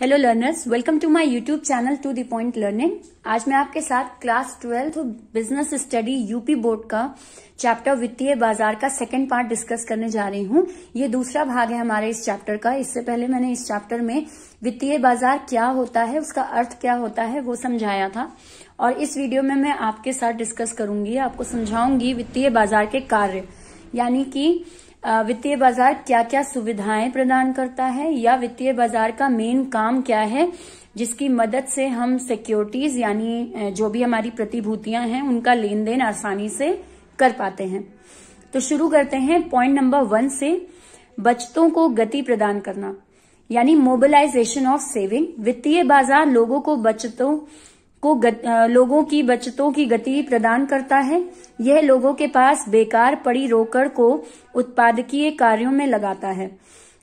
hello learners welcome to my YouTube channel to the point learning आज मैं आपके साथ class twelfth business study UP board का chapter वित्तीय बाजार का सेकंड पार्ट डिस्कस करने जा रही हूं ये दूसरा भाग है हमारे इस चैप्टर का इससे पहले मैंने इस चैप्टर में वित्तीय बाजार क्या होता है उसका अर्थ क्या होता है वो समझाया था और इस वीडियो में मैं आपके साथ डिस्कस करूंगी आपको समझाऊंगी वित्तीय बाजार के कार्य यानी कि वित्तीय बाजार क्या क्या सुविधाएं प्रदान करता है या वित्तीय बाजार का मेन काम क्या है जिसकी मदद से हम सिक्योरिटीज यानी जो भी हमारी प्रतिभूतियां हैं उनका लेन देन आसानी से कर पाते हैं तो शुरू करते हैं पॉइंट नंबर वन से बचतों को गति प्रदान करना यानी मोबिलाइजेशन ऑफ सेविंग वित्तीय बाजार लोगों को बचतों को गत, लोगों की बचतों की गति प्रदान करता है यह लोगों के पास बेकार पड़ी रोकड़ को उत्पादकीय कार्यों में लगाता है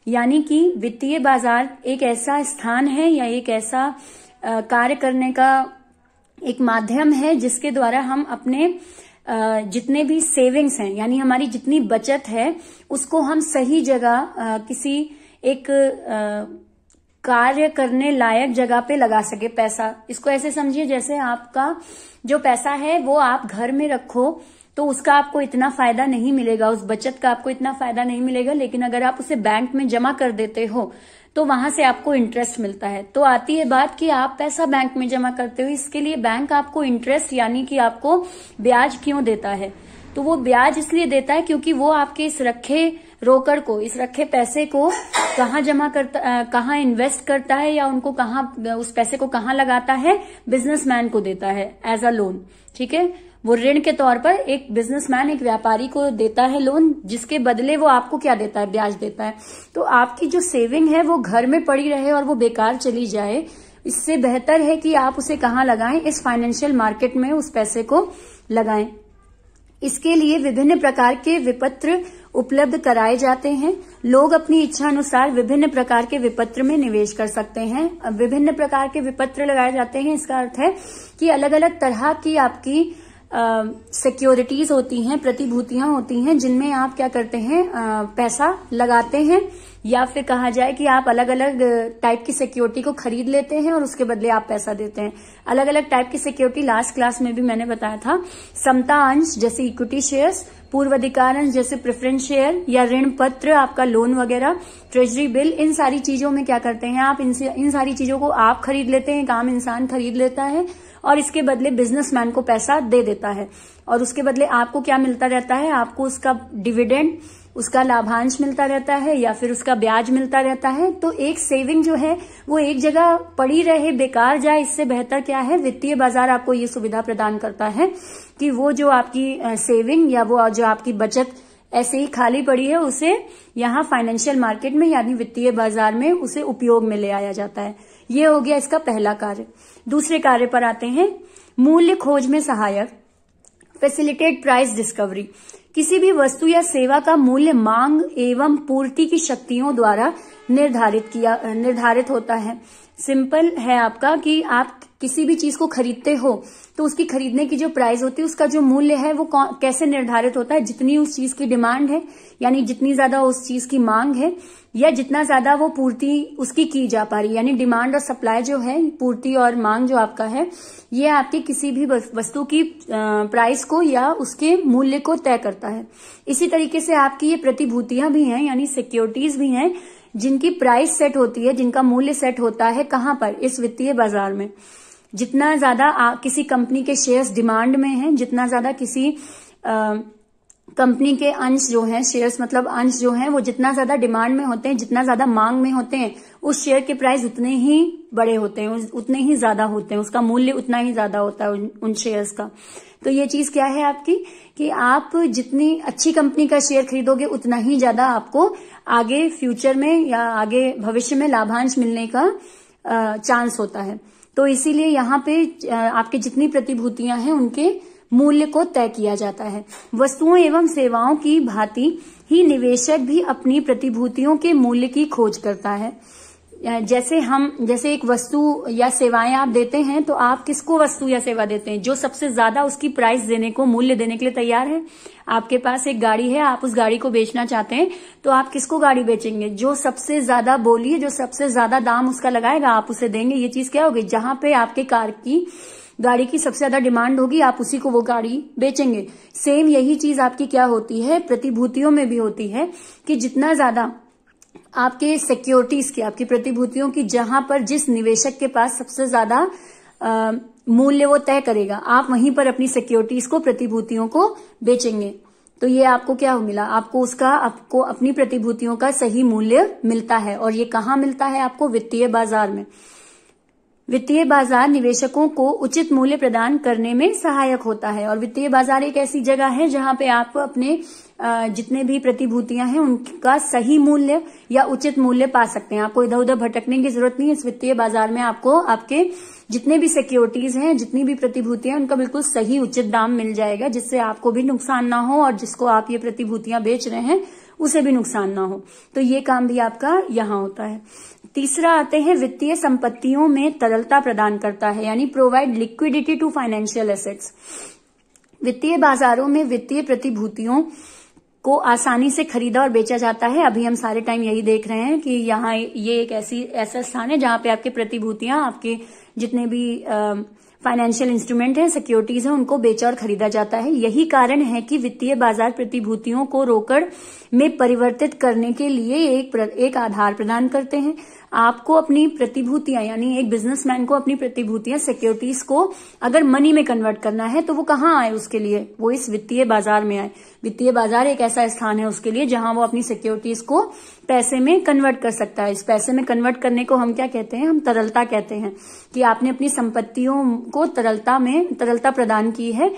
यानी कि वित्तीय बाजार एक ऐसा स्थान है या एक ऐसा कार्य करने का एक माध्यम है जिसके द्वारा हम अपने जितने भी सेविंग्स हैं यानी हमारी जितनी बचत है उसको हम सही जगह किसी एक कार्य करने लायक जगह पे लगा सके पैसा इसको ऐसे समझिए जैसे आपका जो पैसा है वो आप घर में रखो तो उसका आपको इतना फायदा नहीं मिलेगा उस बचत का आपको इतना फायदा नहीं मिलेगा लेकिन अगर आप उसे बैंक में जमा कर देते हो तो वहां से आपको इंटरेस्ट मिलता है तो आती है बात कि आप पैसा बैंक में जमा करते हो इसके लिए बैंक आपको इंटरेस्ट यानी कि आपको ब्याज क्यों देता है तो वो ब्याज इसलिए देता है क्योंकि वो आपके इस रखे रोकड़ को इस रखे पैसे को कहाँ जमा करता कहाँ इन्वेस्ट करता है या उनको कहाँ उस पैसे को कहाँ लगाता है बिजनेसमैन को देता है एज अ लोन ठीक है वो ऋण के तौर पर एक बिजनेसमैन एक व्यापारी को देता है लोन जिसके बदले वो आपको क्या देता है ब्याज देता है तो आपकी जो सेविंग है वो घर में पड़ी रहे और वो बेकार चली जाए इससे बेहतर है कि आप उसे कहाँ लगाएं इस फाइनेंशियल मार्केट में उस पैसे को लगाएं इसके लिए विभिन्न प्रकार के विपत्र उपलब्ध कराए जाते हैं लोग अपनी इच्छा अनुसार विभिन्न प्रकार के विपत्र में निवेश कर सकते हैं विभिन्न प्रकार के विपत्र लगाए जाते हैं इसका अर्थ है कि अलग अलग तरह की आपकी सिक्योरिटीज होती हैं प्रतिभूतियां होती हैं जिनमें आप क्या करते हैं आ, पैसा लगाते हैं या फिर कहा जाए कि आप अलग अलग टाइप की सिक्योरिटी को खरीद लेते हैं और उसके बदले आप पैसा देते हैं अलग अलग टाइप की सिक्योरिटी लास्ट क्लास में भी मैंने बताया था समता अंश जैसे इक्विटी शेयर्स पूर्वाधिकार अंश जैसे प्रेफरेंस शेयर या ऋण पत्र आपका लोन वगैरह ट्रेजरी बिल इन सारी चीजों में क्या करते हैं आप इन सारी चीजों को आप खरीद लेते हैं एक आम इंसान खरीद लेता है और इसके बदले बिजनेसमैन को पैसा दे देता है और उसके बदले आपको क्या मिलता रहता है आपको उसका डिविडेंड उसका लाभांश मिलता रहता है या फिर उसका ब्याज मिलता रहता है तो एक सेविंग जो है वो एक जगह पड़ी रहे बेकार जाए इससे बेहतर क्या है वित्तीय बाजार आपको ये सुविधा प्रदान करता है कि वो जो आपकी सेविंग या वो जो आपकी बचत ऐसे ही खाली पड़ी है उसे यहाँ फाइनेंशियल मार्केट में यानी वित्तीय बाजार में उसे उपयोग में ले आया जाता है ये हो गया इसका पहला कार्य दूसरे कार्य पर आते हैं मूल्य खोज में सहायक फैसिलिटेट प्राइस डिस्कवरी किसी भी वस्तु या सेवा का मूल्य मांग एवं पूर्ति की शक्तियों द्वारा निर्धारित किया निर्धारित होता है सिंपल है आपका कि आप किसी भी चीज को खरीदते हो तो उसकी खरीदने की जो प्राइस होती है उसका जो मूल्य है वो कैसे निर्धारित होता है जितनी उस चीज की डिमांड है यानी जितनी ज्यादा उस चीज की मांग है या जितना ज्यादा वो पूर्ति उसकी की जा पा रही है यानी डिमांड और सप्लाई जो है पूर्ति और मांग जो आपका है ये आपके किसी भी वस्तु की प्राइस को या उसके मूल्य को तय करता है इसी तरीके से आपकी ये प्रतिभूतियां भी हैं यानी सिक्योरिटीज भी हैं जिनकी प्राइस सेट होती है जिनका मूल्य सेट होता है कहां पर इस वित्तीय बाजार में जितना ज्यादा किसी कंपनी के शेयर्स डिमांड में हैं जितना ज्यादा किसी कंपनी के अंश जो हैं शेयर्स मतलब अंश जो हैं वो जितना ज्यादा डिमांड में होते हैं जितना ज्यादा मांग में होते हैं उस शेयर के प्राइस उतने ही बड़े होते हैं उतने ही ज्यादा होते हैं उसका मूल्य उतना ही ज्यादा होता है उन, उन शेयर्स का तो ये चीज क्या है आपकी कि आप जितनी अच्छी कंपनी का शेयर खरीदोगे उतना ही ज्यादा आपको आगे फ्यूचर में या आगे भविष्य में लाभांश मिलने का चांस होता है तो इसीलिए यहाँ पे आपके जितनी प्रतिभूतियां हैं उनके मूल्य को तय किया जाता है वस्तुओं एवं सेवाओं की भांति ही निवेशक भी अपनी प्रतिभूतियों के मूल्य की खोज करता है जैसे हम जैसे एक वस्तु या सेवाएं आप देते हैं तो आप किसको वस्तु या सेवा देते हैं जो सबसे ज्यादा उसकी प्राइस देने को मूल्य देने के लिए तैयार है आपके पास एक गाड़ी है आप उस गाड़ी को बेचना चाहते हैं तो आप किसको गाड़ी बेचेंगे जो सबसे ज्यादा बोलिए जो सबसे ज्यादा दाम उसका लगाएगा आप उसे देंगे ये चीज क्या होगी जहां पे आपके कार की गाड़ी की सबसे ज्यादा डिमांड होगी आप उसी को वो गाड़ी बेचेंगे सेम यही चीज आपकी क्या होती है प्रतिभूतियों में भी होती है कि जितना ज्यादा आपके सिक्योरिटीज की आपकी प्रतिभूतियों की जहां पर जिस निवेशक के पास सबसे ज्यादा मूल्य वो तय करेगा आप वहीं पर अपनी सिक्योरिटीज को प्रतिभूतियों को बेचेंगे तो ये आपको क्या मिला आपको उसका आपको अपनी प्रतिभूतियों का सही मूल्य मिलता है और ये कहाँ मिलता है आपको वित्तीय बाजार में वित्तीय बाजार निवेशकों को उचित मूल्य प्रदान करने में सहायक होता है और वित्तीय बाजार एक ऐसी जगह है जहां पे आप अपने जितने भी प्रतिभूतियां हैं उनका सही मूल्य या उचित मूल्य पा सकते हैं आपको इधर उधर भटकने की जरूरत नहीं है इस वित्तीय बाजार में आपको आपके जितने भी सिक्योरिटीज हैं जितनी भी प्रतिभूतियां उनका बिल्कुल सही उचित दाम मिल जाएगा जिससे आपको भी नुकसान ना हो और जिसको आप ये प्रतिभूतियां बेच रहे हैं उसे भी नुकसान ना हो तो ये काम भी आपका यहां होता है तीसरा आते हैं वित्तीय संपत्तियों में तरलता प्रदान करता है यानी provide liquidity to financial assets वित्तीय बाजारों में वित्तीय प्रतिभूतियों को आसानी से खरीदा और बेचा जाता है अभी हम सारे टाइम यही देख रहे हैं कि यहाँ ये एक ऐसी ऐसा स्थान है जहां पे आपके प्रतिभूतियां आपके जितने भी फाइनेंशियल इंस्ट्रूमेंट हैं सिक्योरिटीज हैं उनको बेचा और खरीदा जाता है यही कारण है कि वित्तीय बाजार प्रतिभूतियों को रोकड़ में परिवर्तित करने के लिए एक, एक आधार प्रदान करते हैं आपको अपनी प्रतिभूतियां यानी एक बिजनेसमैन को अपनी प्रतिभूतियां सिक्योरिटीज को अगर मनी में कन्वर्ट करना है तो वो कहाँ आए उसके लिए वो इस वित्तीय बाजार में आए वित्तीय बाजार एक ऐसा स्थान है उसके लिए जहां वो अपनी सिक्योरिटीज को पैसे में कन्वर्ट कर सकता है इस पैसे में कन्वर्ट करने को हम क्या कहते हैं हम तरलता कहते हैं कि आपने अपनी संपत्तियों को तरलता में तरलता प्रदान की है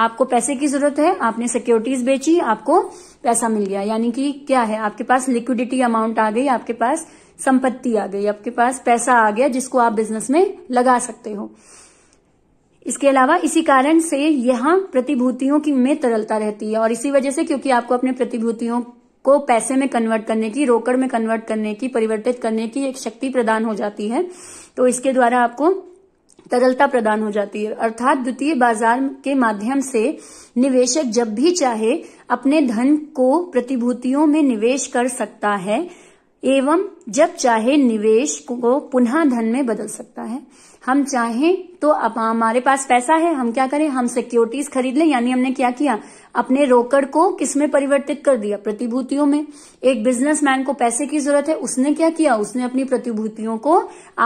आपको पैसे की जरूरत है आपने सिक्योरिटीज बेची आपको पैसा मिल गया यानी कि क्या है आपके पास लिक्विडिटी अमाउंट आ गई आपके पास संपत्ति आ गई आपके पास पैसा आ गया जिसको आप बिजनेस में लगा सकते हो इसके अलावा इसी कारण से यहाँ प्रतिभूतियों की में तरलता रहती है और इसी वजह से क्योंकि आपको अपने प्रतिभूतियों को पैसे में कन्वर्ट करने की रोकड़ में कन्वर्ट करने की परिवर्तित करने की एक शक्ति प्रदान हो जाती है तो इसके द्वारा आपको तरलता प्रदान हो जाती है अर्थात द्वितीय बाजार के माध्यम से निवेशक जब भी चाहे अपने धन को प्रतिभूतियों में निवेश कर सकता है एवं जब चाहे निवेश को पुनः धन में बदल सकता है हम चाहें तो अब हमारे पास पैसा है हम क्या करें हम सिक्योरिटीज खरीद लें यानी हमने क्या किया अपने रोकड़ को किसमें परिवर्तित कर दिया प्रतिभूतियों में एक बिजनेसमैन को पैसे की जरूरत है उसने क्या किया उसने अपनी प्रतिभूतियों को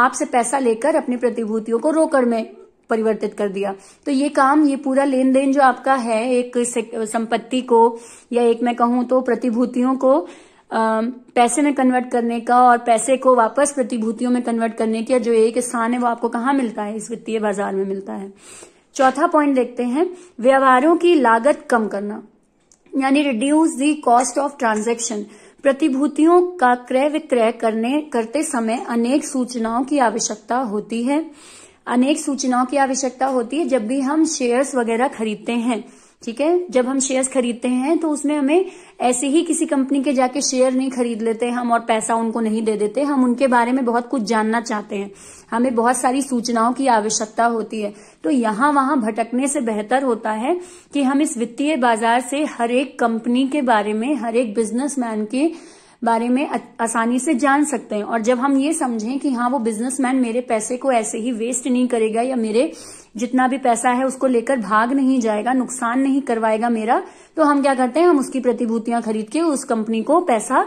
आपसे पैसा लेकर अपनी प्रतिभूतियों को रोकड़ में परिवर्तित कर दिया तो ये काम ये पूरा लेन देन जो आपका है एक संपत्ति को या एक मैं कहूं तो प्रतिभूतियों को पैसे में कन्वर्ट करने का और पैसे को वापस प्रतिभूतियों में कन्वर्ट करने का जो एक स्थान है वो आपको कहाँ मिलता है इस वित्तीय बाजार में मिलता है चौथा पॉइंट देखते हैं व्यवहारों की लागत कम करना यानी reduce the cost of transaction प्रतिभूतियों का क्रय विक्रय करने करते समय अनेक सूचनाओं की आवश्यकता होती है अनेक सूचनाओं की आवश्यकता होती है जब भी हम शेयर्स वगैरह खरीदते हैं ठीक है जब हम शेयर्स खरीदते हैं तो उसमें हमें ऐसे ही किसी कंपनी के जाके शेयर नहीं खरीद लेते हम और पैसा उनको नहीं दे देते हम उनके बारे में बहुत कुछ जानना चाहते हैं हमें बहुत सारी सूचनाओं की आवश्यकता होती है तो यहां वहां भटकने से बेहतर होता है कि हम इस वित्तीय बाजार से हर एक कंपनी के बारे में हर एक बिजनेसमैन के बारे में आसानी से जान सकते हैं और जब हम ये समझें कि हाँ वो बिजनेसमैन मेरे पैसे को ऐसे ही वेस्ट नहीं करेगा या मेरे जितना भी पैसा है उसको लेकर भाग नहीं जाएगा नुकसान नहीं करवाएगा मेरा तो हम क्या करते हैं हम उसकी प्रतिभूतियां खरीद के उस कंपनी को पैसा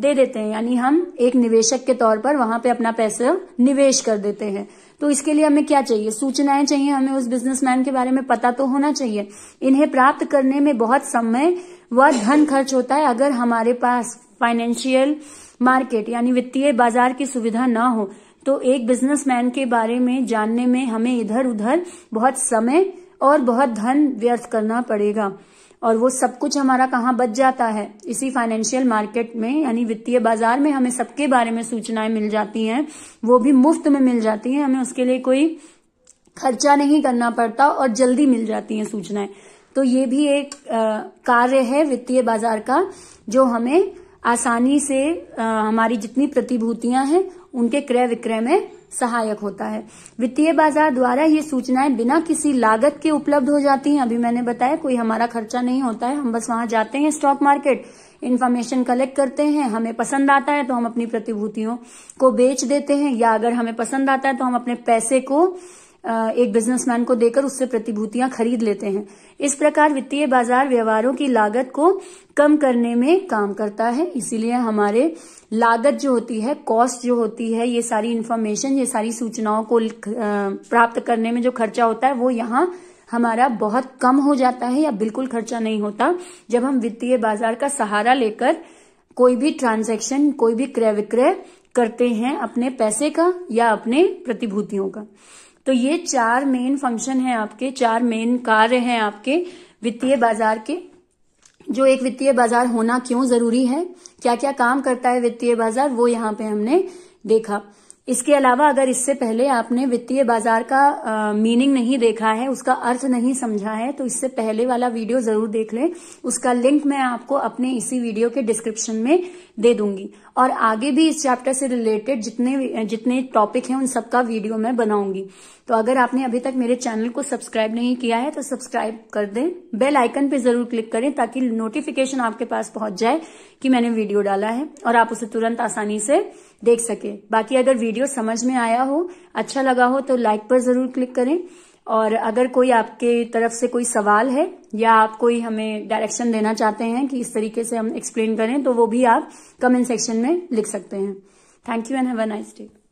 दे देते हैं यानी हम एक निवेशक के तौर पर वहां पे अपना पैसा निवेश कर देते हैं तो इसके लिए हमें क्या चाहिए सूचनाएं चाहिए हमें उस बिजनेसमैन के बारे में पता तो होना चाहिए इन्हें प्राप्त करने में बहुत समय वह धन खर्च होता है अगर हमारे पास फाइनेंशियल मार्केट यानी वित्तीय बाजार की सुविधा ना हो तो एक बिजनेसमैन के बारे में जानने में हमें इधर उधर बहुत समय और बहुत धन व्यर्थ करना पड़ेगा और वो सब कुछ हमारा कहाँ बच जाता है इसी फाइनेंशियल मार्केट में यानी वित्तीय बाजार में हमें सबके बारे में सूचनाएं मिल जाती हैं वो भी मुफ्त में मिल जाती हैं हमें उसके लिए कोई खर्चा नहीं करना पड़ता और जल्दी मिल जाती हैं सूचनाएं तो ये भी एक कार्य है वित्तीय बाजार का जो हमें आसानी से आ, हमारी जितनी प्रतिभूतियां हैं उनके क्रय विक्रय में सहायक होता है वित्तीय बाजार द्वारा ये सूचनाएं बिना किसी लागत के उपलब्ध हो जाती हैं अभी मैंने बताया कोई हमारा खर्चा नहीं होता है हम बस वहां जाते हैं स्टॉक मार्केट इन्फॉर्मेशन कलेक्ट करते हैं हमें पसंद आता है तो हम अपनी प्रतिभूतियों को बेच देते हैं या अगर हमें पसंद आता है तो हम अपने पैसे को एक बिजनेसमैन को देकर उससे प्रतिभूतियां खरीद लेते हैं इस प्रकार वित्तीय बाजार व्यवहारों की लागत को कम करने में काम करता है इसीलिए हमारे लागत जो होती है कॉस्ट जो होती है ये सारी इन्फॉर्मेशन ये सारी सूचनाओं को प्राप्त करने में जो खर्चा होता है वो यहाँ हमारा बहुत कम हो जाता है या बिल्कुल खर्चा नहीं होता जब हम वित्तीय बाजार का सहारा लेकर कोई भी ट्रांजेक्शन कोई भी क्रय विक्रय करते हैं अपने पैसे का या अपने प्रतिभूतियों का तो ये चार मेन फंक्शन है आपके चार मेन कार्य हैं आपके वित्तीय बाजार के जो एक वित्तीय बाजार होना क्यों जरूरी है क्या क्या काम करता है वित्तीय बाजार वो यहाँ पे हमने देखा इसके अलावा अगर इससे पहले आपने वित्तीय बाजार का मीनिंग नहीं देखा है उसका अर्थ नहीं समझा है तो इससे पहले वाला वीडियो जरूर देख लें उसका लिंक मैं आपको अपने इसी वीडियो के डिस्क्रिप्शन में दे दूंगी और आगे भी इस चैप्टर से रिलेटेड जितने जितने टॉपिक हैं उन सबका वीडियो मैं बनाऊंगी तो अगर आपने अभी तक मेरे चैनल को सब्सक्राइब नहीं किया है तो सब्सक्राइब कर दें बेल आइकन पर जरूर क्लिक करें ताकि नोटिफिकेशन आपके पास पहुंच जाए कि मैंने वीडियो डाला है और आप उसे तुरंत आसानी से देख सके बाकी अगर वीडियो समझ में आया हो अच्छा लगा हो तो लाइक पर जरूर क्लिक करें और अगर कोई आपके तरफ से कोई सवाल है या आप कोई हमें डायरेक्शन देना चाहते हैं कि इस तरीके से हम एक्सप्लेन करें तो वो भी आप कमेंट सेक्शन में लिख सकते हैं thank you and have a nice day